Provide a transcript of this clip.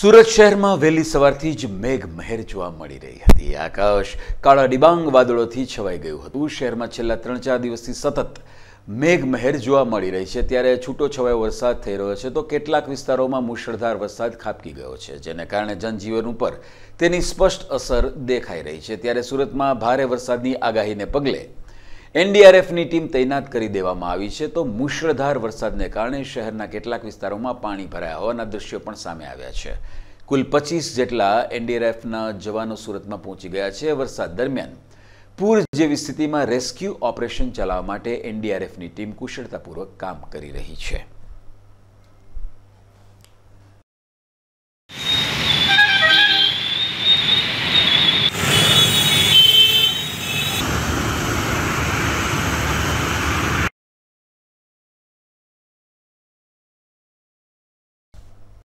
સુરત શહેરમાં વહેલી સવારથી જ મેઘ મહેર જોવા મળી રહી હતી આકાશ કાળા ડિબાંગ વાદળોથી છવાઈ ગયું હતું શહેરમાં છેલ્લા ત્રણ ચાર દિવસથી સતત મેઘ મહેર જોવા મળી રહી છે ત્યારે છૂટો છવાયો વરસાદ થઈ રહ્યો છે તો કેટલાક વિસ્તારોમાં મુશળધાર વરસાદ ખાબકી ગયો છે જેને કારણે જનજીવન ઉપર તેની સ્પષ્ટ અસર દેખાઈ રહી છે ત્યારે સુરતમાં ભારે વરસાદની આગાહીને પગલે એનડીઆરએફની ટીમ તૈનાત કરી દેવામાં આવી છે તો મુશળધાર વરસાદને કારણે શહેરના કેટલાક વિસ્તારોમાં પાણી ભરાયા હોવાના દ્રશ્યો પણ સામે આવ્યા છે કુલ પચીસ જેટલા એનડીઆરએફના જવાનો સુરતમાં પહોંચી ગયા છે વરસાદ દરમિયાન પૂર જેવી સ્થિતિમાં રેસ્ક્યુ ઓપરેશન ચલાવવા માટે એનડીઆરએફની ટીમ કુશળતાપૂર્વક કામ કરી રહી છે